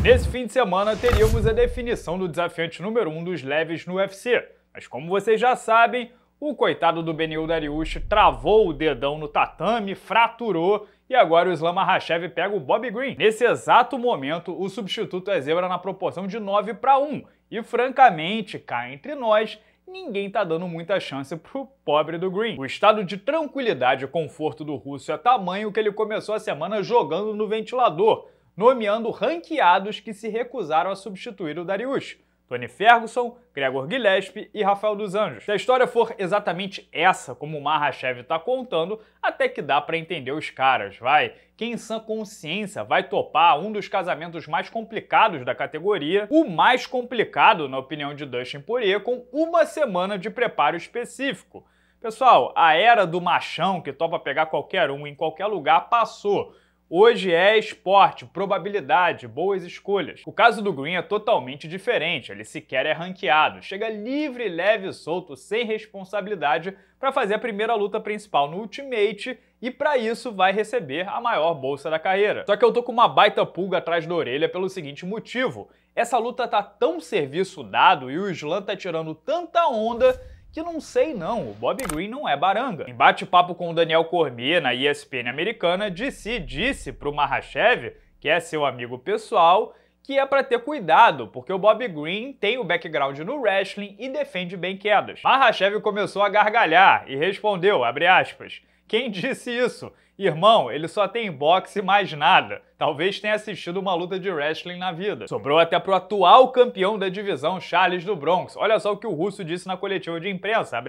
Nesse fim de semana teríamos a definição do desafiante número 1 um dos leves no UFC, mas como vocês já sabem, o coitado do Benil Dariush travou o dedão no tatame, fraturou e agora o Islam Makhachev pega o Bob Green. Nesse exato momento, o substituto é zebra na proporção de 9 para 1 e, francamente, cá entre nós, ninguém tá dando muita chance pro pobre do Green. O estado de tranquilidade e conforto do russo é tamanho que ele começou a semana jogando no ventilador, nomeando ranqueados que se recusaram a substituir o Darius. Tony Ferguson, Gregor Gillespie e Rafael dos Anjos. Se a história for exatamente essa, como o Mahashev está contando, até que dá para entender os caras, vai. Quem em sã consciência vai topar um dos casamentos mais complicados da categoria, o mais complicado, na opinião de Dustin Poirier, com uma semana de preparo específico. Pessoal, a era do machão que topa pegar qualquer um em qualquer lugar passou. Hoje é esporte, probabilidade, boas escolhas. O caso do Green é totalmente diferente, ele sequer é ranqueado. Chega livre, leve e solto, sem responsabilidade, para fazer a primeira luta principal no Ultimate e para isso vai receber a maior bolsa da carreira. Só que eu tô com uma baita pulga atrás da orelha pelo seguinte motivo: essa luta tá tão serviço dado e o Slam tá tirando tanta onda que não sei não, o Bob Green não é baranga. Em bate-papo com o Daniel Cormier na ESPN americana, disse disse pro Mahashev, que é seu amigo pessoal, que é para ter cuidado, porque o Bob Green tem o background no wrestling e defende bem quedas. Mahashev começou a gargalhar e respondeu, abre aspas, quem disse isso? Irmão, ele só tem boxe e mais nada. Talvez tenha assistido uma luta de wrestling na vida. Sobrou até pro atual campeão da divisão, Charles do Bronx. Olha só o que o Russo disse na coletiva de imprensa,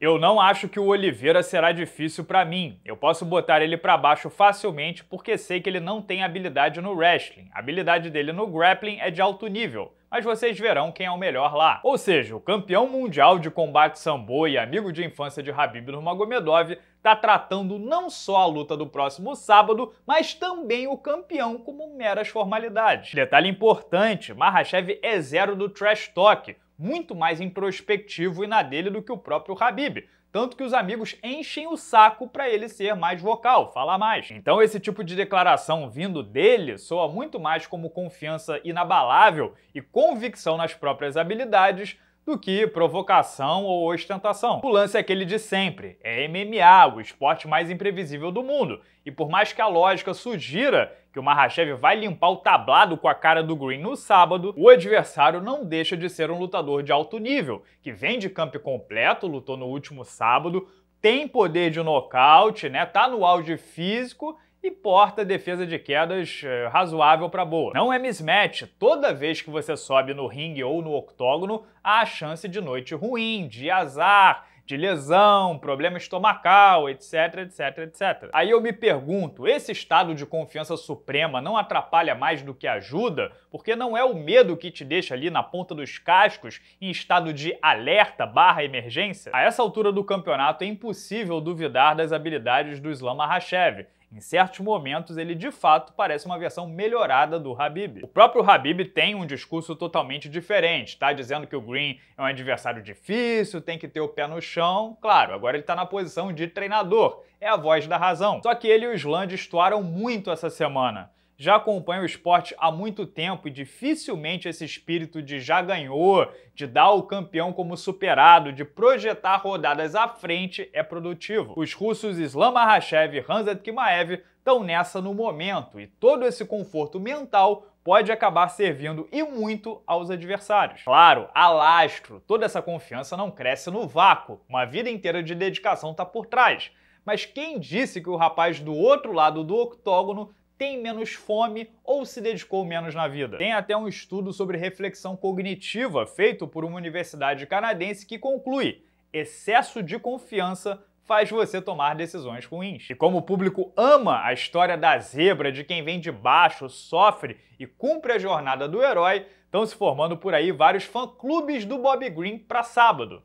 Eu não acho que o Oliveira será difícil para mim. Eu posso botar ele para baixo facilmente porque sei que ele não tem habilidade no wrestling. A habilidade dele no grappling é de alto nível mas vocês verão quem é o melhor lá. Ou seja, o campeão mundial de combate sambo e amigo de infância de Habib Nurmagomedov está tratando não só a luta do próximo sábado, mas também o campeão como meras formalidades. Detalhe importante, Mahashev é zero do trash talk, muito mais introspectivo e na dele do que o próprio Habib tanto que os amigos enchem o saco para ele ser mais vocal, falar mais. Então esse tipo de declaração vindo dele soa muito mais como confiança inabalável e convicção nas próprias habilidades do que provocação ou ostentação. O lance é aquele de sempre: é MMA, o esporte mais imprevisível do mundo. E por mais que a lógica sugira que o Mahashev vai limpar o tablado com a cara do Green no sábado, o adversário não deixa de ser um lutador de alto nível, que vem de campo completo, lutou no último sábado, tem poder de nocaute, né? Tá no auge físico e porta defesa de quedas eh, razoável para boa. Não é mismatch, toda vez que você sobe no ringue ou no octógono, há a chance de noite ruim, de azar, de lesão, problema estomacal, etc, etc, etc. Aí eu me pergunto, esse estado de confiança suprema não atrapalha mais do que ajuda? Porque não é o medo que te deixa ali na ponta dos cascos, em estado de alerta barra emergência? A essa altura do campeonato é impossível duvidar das habilidades do Islam Makhachev, em certos momentos, ele de fato parece uma versão melhorada do Habib. O próprio Habib tem um discurso totalmente diferente, tá? Dizendo que o Green é um adversário difícil, tem que ter o pé no chão. Claro, agora ele tá na posição de treinador, é a voz da razão. Só que ele e o Island estoaram muito essa semana já acompanha o esporte há muito tempo e dificilmente esse espírito de já ganhou, de dar o campeão como superado, de projetar rodadas à frente é produtivo. Os russos Islam Makhachev e Hanzat Kimaev estão nessa no momento e todo esse conforto mental pode acabar servindo e muito aos adversários. Claro, alastro, toda essa confiança não cresce no vácuo, uma vida inteira de dedicação está por trás. Mas quem disse que o rapaz do outro lado do octógono tem menos fome ou se dedicou menos na vida. Tem até um estudo sobre reflexão cognitiva feito por uma universidade canadense que conclui: excesso de confiança faz você tomar decisões ruins. E como o público ama a história da zebra, de quem vem de baixo, sofre e cumpre a jornada do herói, estão se formando por aí vários fã-clubes do Bob Green para sábado.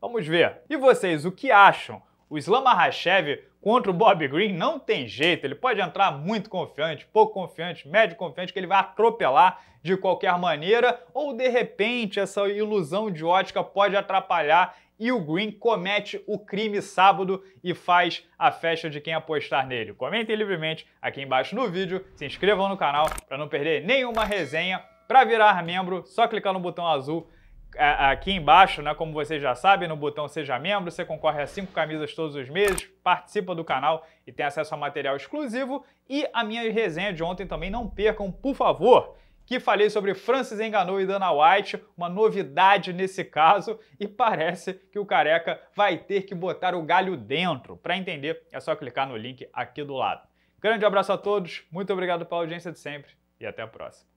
Vamos ver. E vocês, o que acham? o Islam Mahashev contra o Bob Green não tem jeito. Ele pode entrar muito confiante, pouco confiante, médio confiante, que ele vai atropelar de qualquer maneira, ou de repente essa ilusão de ótica pode atrapalhar e o Green comete o crime sábado e faz a festa de quem apostar nele. Comentem livremente aqui embaixo no vídeo, se inscrevam no canal para não perder nenhuma resenha. Para virar membro, só clicar no botão azul aqui embaixo, né? Como vocês já sabem, no botão Seja Membro, você concorre a cinco camisas todos os meses, participa do canal e tem acesso a material exclusivo. E a minha resenha de ontem também não percam, por favor que falei sobre Francis Enganou e Dana White, uma novidade nesse caso, e parece que o careca vai ter que botar o galho dentro. Para entender, é só clicar no link aqui do lado. Grande abraço a todos, muito obrigado pela audiência de sempre e até a próxima.